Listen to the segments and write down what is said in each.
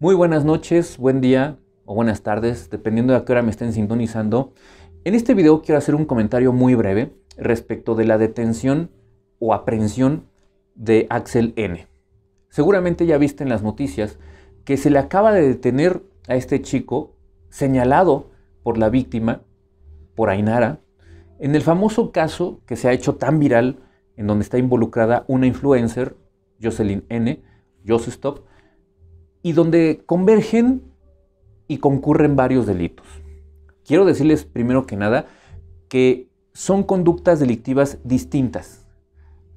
Muy buenas noches, buen día o buenas tardes, dependiendo de a qué hora me estén sintonizando. En este video quiero hacer un comentario muy breve respecto de la detención o aprehensión de Axel N. Seguramente ya viste en las noticias que se le acaba de detener a este chico señalado por la víctima, por Ainara, en el famoso caso que se ha hecho tan viral en donde está involucrada una influencer, Jocelyn N., josé Stop, y donde convergen y concurren varios delitos. Quiero decirles primero que nada que son conductas delictivas distintas,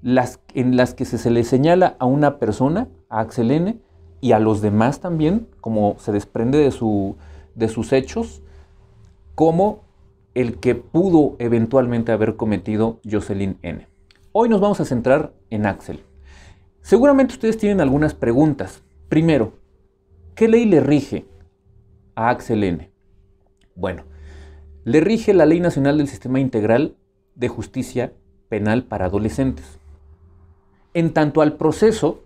las, en las que se, le señala a una persona, a Axel N, y a los demás también, como se desprende de, su, de sus hechos, como el que pudo eventualmente haber cometido Jocelyn N. Hoy nos vamos a centrar en Axel. Seguramente ustedes tienen algunas preguntas. Primero, ¿Qué ley le rige a Axel N? Bueno, le rige la Ley Nacional del Sistema Integral de Justicia Penal para Adolescentes. En tanto al proceso,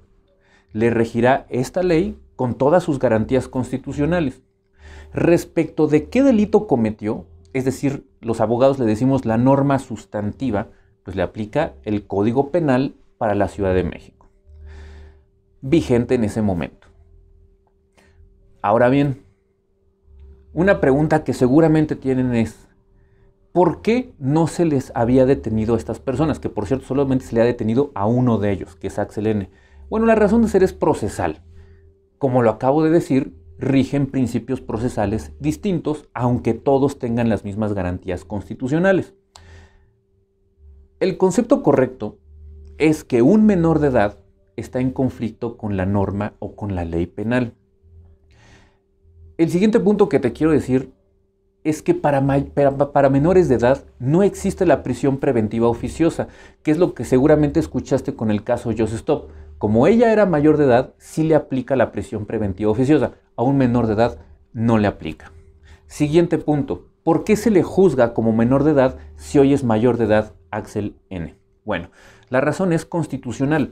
le regirá esta ley con todas sus garantías constitucionales. Respecto de qué delito cometió, es decir, los abogados le decimos la norma sustantiva, pues le aplica el Código Penal para la Ciudad de México, vigente en ese momento. Ahora bien, una pregunta que seguramente tienen es, ¿por qué no se les había detenido a estas personas? Que por cierto, solamente se le ha detenido a uno de ellos, que es Axel N. Bueno, la razón de ser es procesal. Como lo acabo de decir, rigen principios procesales distintos, aunque todos tengan las mismas garantías constitucionales. El concepto correcto es que un menor de edad está en conflicto con la norma o con la ley penal. El siguiente punto que te quiero decir es que para, menores de edad no existe la prisión preventiva oficiosa, que es lo que seguramente escuchaste con el caso Joseph Stop. Como ella era mayor de edad, sí le aplica la prisión preventiva oficiosa, a un menor de edad no le aplica. Siguiente punto, ¿por qué se le juzga como menor de edad si hoy es mayor de edad Axel N? Bueno, la razón es constitucional,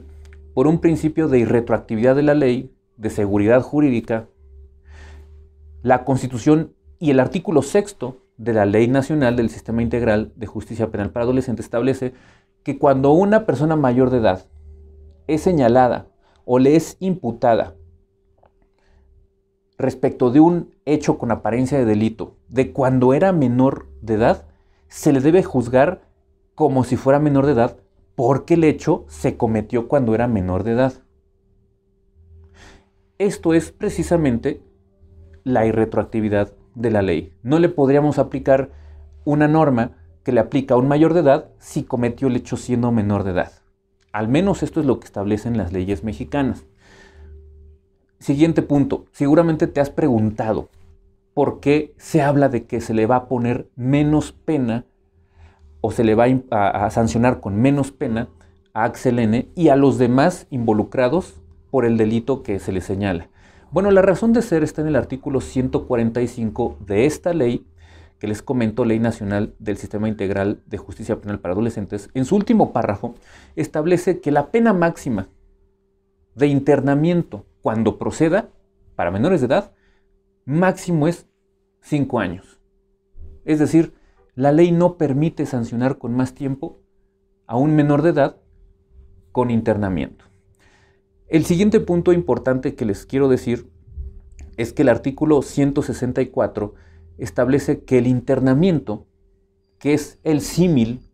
por un principio de irretroactividad de la ley, de seguridad jurídica, la Constitución y el artículo sexto de la Ley Nacional del Sistema Integral de Justicia Penal para Adolescentes establece que cuando una persona mayor de edad es señalada o le es imputada respecto de un hecho con apariencia de delito de cuando era menor de edad, se le debe juzgar como si fuera menor de edad porque el hecho se cometió cuando era menor de edad. Esto es precisamente la irretroactividad de la ley. No le podríamos aplicar una norma que le aplica a un mayor de edad si cometió el hecho siendo menor de edad. Al menos esto es lo que establecen las leyes mexicanas. Siguiente punto. Seguramente te has preguntado por qué se habla de que se le va a poner menos pena o se le va a, sancionar con menos pena a Axel N y a los demás involucrados por el delito que se le señala. Bueno, la razón de ser está en el artículo 145 de esta ley, que les comento, Ley Nacional del Sistema Integral de Justicia Penal para Adolescentes, en su último párrafo establece que la pena máxima de internamiento cuando proceda para menores de edad, máximo es 5 años. Es decir, la ley no permite sancionar con más tiempo a un menor de edad con internamiento. El siguiente punto importante que les quiero decir es que el artículo 164 establece que el internamiento, que es el símil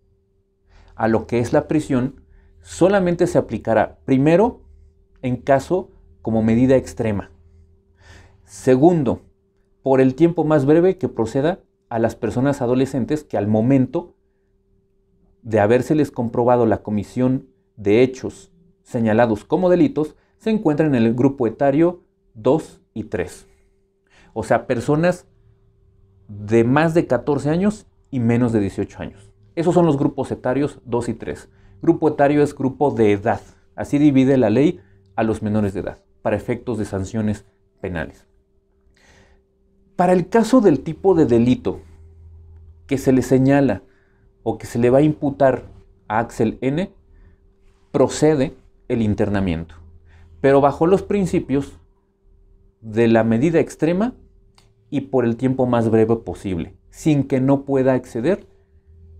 a lo que es la prisión, solamente se aplicará primero en caso como medida extrema. Segundo, por el tiempo más breve que proceda a las personas adolescentes que al momento de les comprobado la comisión de hechos señalados como delitos se encuentran en el grupo etario 2 y 3. O sea, personas de más de 14 años y menos de 18 años. Esos son los grupos etarios 2 y 3. Grupo etario es grupo de edad. Así divide la ley a los menores de edad, para efectos de sanciones penales. Para el caso del tipo de delito que se le señala o que se le va a imputar a Axel N, procede el internamiento, pero bajo los principios de la medida extrema y por el tiempo más breve posible, sin que no pueda exceder,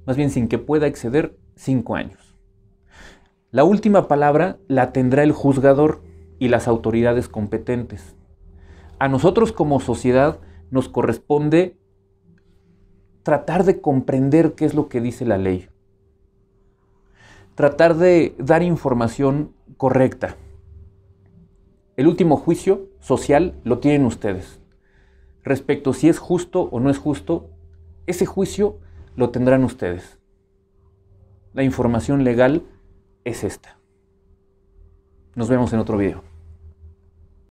más bien sin que pueda exceder cinco años. La última palabra la tendrá el juzgador y las autoridades competentes. A nosotros como sociedad nos corresponde tratar de comprender qué es lo que dice la ley, tratar de dar información correcta. El último juicio social lo tienen ustedes. Respecto si es justo o no es justo, ese juicio lo tendrán ustedes. La información legal es esta. Nos vemos en otro video.